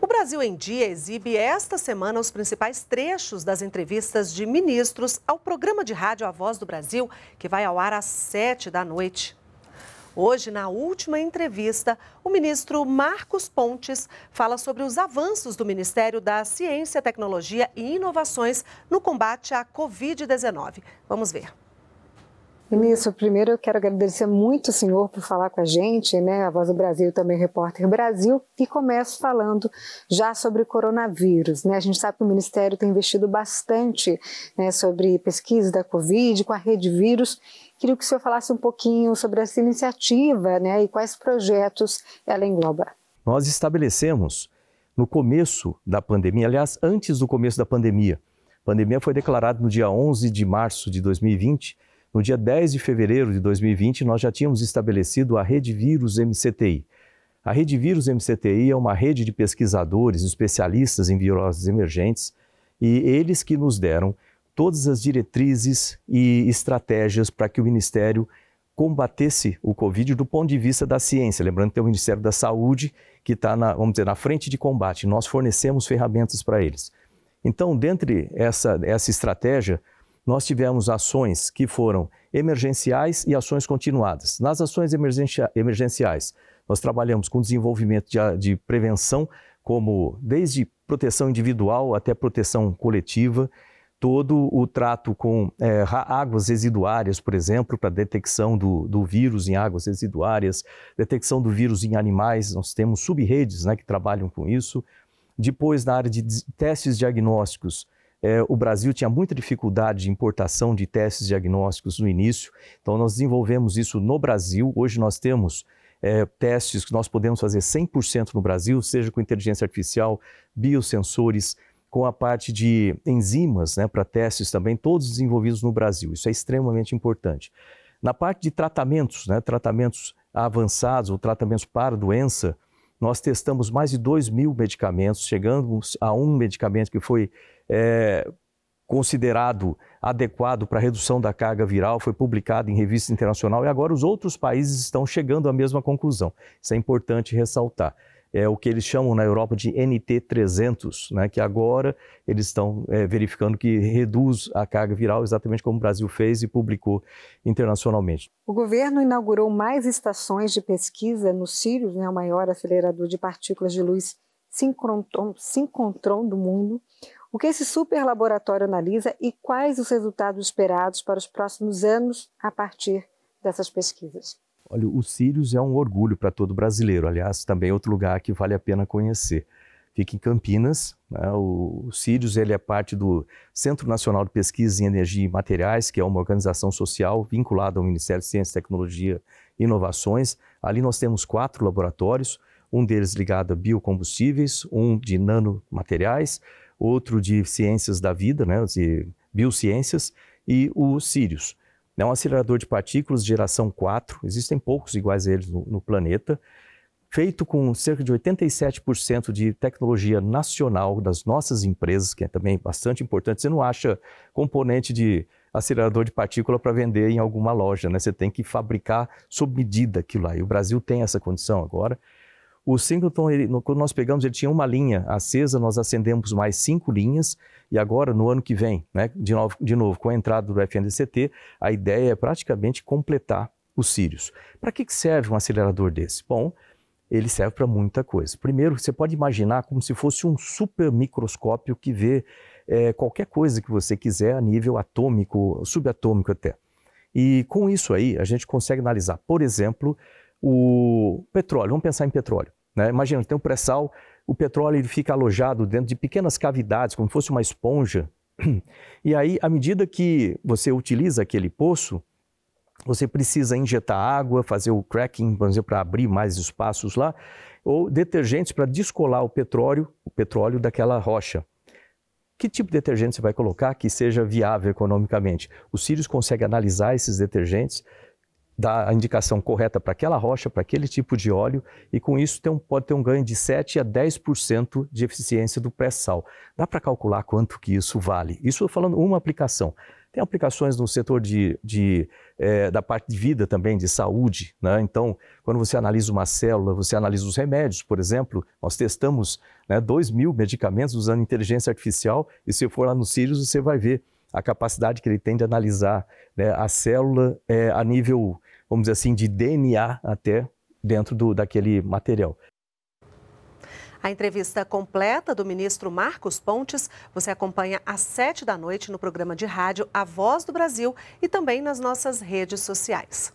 O Brasil em Dia exibe esta semana os principais trechos das entrevistas de ministros ao programa de rádio A Voz do Brasil, que vai ao ar às sete da noite. Hoje, na última entrevista, o ministro Marcos Pontes fala sobre os avanços do Ministério da Ciência, Tecnologia e Inovações no combate à Covid-19. Vamos ver. Ministro, primeiro eu quero agradecer muito o senhor por falar com a gente, né? A Voz do Brasil também repórter Brasil, e começo falando já sobre coronavírus, né? A gente sabe que o Ministério tem investido bastante né, sobre pesquisa da Covid, com a rede vírus. Queria que o senhor falasse um pouquinho sobre essa iniciativa, né? E quais projetos ela engloba. Nós estabelecemos no começo da pandemia, aliás, antes do começo da pandemia. A pandemia foi declarada no dia 11 de março de 2020 no dia 10 de fevereiro de 2020, nós já tínhamos estabelecido a Rede Vírus MCTI. A Rede Vírus MCTI é uma rede de pesquisadores, especialistas em viroses emergentes, e eles que nos deram todas as diretrizes e estratégias para que o Ministério combatesse o Covid do ponto de vista da ciência. Lembrando que tem o Ministério da Saúde, que está, vamos dizer, na frente de combate. Nós fornecemos ferramentas para eles. Então, dentre essa, essa estratégia, nós tivemos ações que foram emergenciais e ações continuadas. Nas ações emergenciais, nós trabalhamos com desenvolvimento de, de prevenção, como desde proteção individual até proteção coletiva, todo o trato com é, águas residuárias, por exemplo, para detecção do, do, vírus em águas residuárias, detecção do vírus em animais, nós temos subredes né, que trabalham com isso. Depois, na área de testes diagnósticos, é, o Brasil tinha muita dificuldade de importação de testes diagnósticos no início, então nós desenvolvemos isso no Brasil. Hoje nós temos é, testes que nós podemos fazer 100% no Brasil, seja com inteligência artificial, biosensores, com a parte de enzimas né, para testes também, todos desenvolvidos no Brasil. Isso é extremamente importante. Na parte de tratamentos, né, tratamentos avançados ou tratamentos para doença, nós testamos mais de 2 mil medicamentos, chegamos a um medicamento que foi é, considerado adequado para redução da carga viral, foi publicado em revista internacional e agora os outros países estão chegando à mesma conclusão. Isso é importante ressaltar é o que eles chamam na Europa de NT300, né, que agora eles estão é, verificando que reduz a carga viral, exatamente como o Brasil fez e publicou internacionalmente. O governo inaugurou mais estações de pesquisa no Sirius, né, o maior acelerador de partículas de luz sincrontron, sincrontron do mundo. O que esse super laboratório analisa e quais os resultados esperados para os próximos anos a partir dessas pesquisas? Olha, o Sírios é um orgulho para todo brasileiro. Aliás, também é outro lugar que vale a pena conhecer. Fica em Campinas. Né? O, o ele é parte do Centro Nacional de Pesquisa em Energia e Materiais, que é uma organização social vinculada ao Ministério de Ciência, Tecnologia e Inovações. Ali nós temos quatro laboratórios, um deles ligado a biocombustíveis, um de nanomateriais, outro de ciências da vida, né, de biociências, e o Sírios. É um acelerador de partículas geração 4, existem poucos iguais a eles no, no planeta, feito com cerca de 87% de tecnologia nacional das nossas empresas, que é também bastante importante. Você não acha componente de acelerador de partícula para vender em alguma loja, né? Você tem que fabricar sob medida aquilo lá. E o Brasil tem essa condição agora. O Singleton, ele, no, quando nós pegamos, ele tinha uma linha acesa, nós acendemos mais cinco linhas e agora, no ano que vem, né, de, novo, de novo, com a entrada do FNDCT, a ideia é praticamente completar os Sirius. Para que, que serve um acelerador desse? Bom, ele serve para muita coisa. Primeiro, você pode imaginar como se fosse um super microscópio que vê é, qualquer coisa que você quiser a nível atômico, subatômico até. E com isso aí, a gente consegue analisar, por exemplo, o petróleo. Vamos pensar em petróleo. Né? Imagina, tem o um pré-sal, o petróleo ele fica alojado dentro de pequenas cavidades, como fosse uma esponja. E aí, à medida que você utiliza aquele poço, você precisa injetar água, fazer o cracking, por exemplo, para abrir mais espaços lá, ou detergentes para descolar o petróleo, o petróleo daquela rocha. Que tipo de detergente você vai colocar que seja viável economicamente? Os sírios conseguem analisar esses detergentes dar a indicação correta para aquela rocha, para aquele tipo de óleo, e com isso tem um, pode ter um ganho de 7 a 10% de eficiência do pré-sal. Dá para calcular quanto que isso vale. Isso falando uma aplicação. Tem aplicações no setor de, de é, da parte de vida também, de saúde. Né? Então, quando você analisa uma célula, você analisa os remédios, por exemplo, nós testamos né, 2 mil medicamentos usando inteligência artificial, e se for lá no Sirius, você vai ver a capacidade que ele tem de analisar né, a célula é, a nível, vamos dizer assim, de DNA até dentro do, daquele material. A entrevista completa do ministro Marcos Pontes você acompanha às sete da noite no programa de rádio A Voz do Brasil e também nas nossas redes sociais.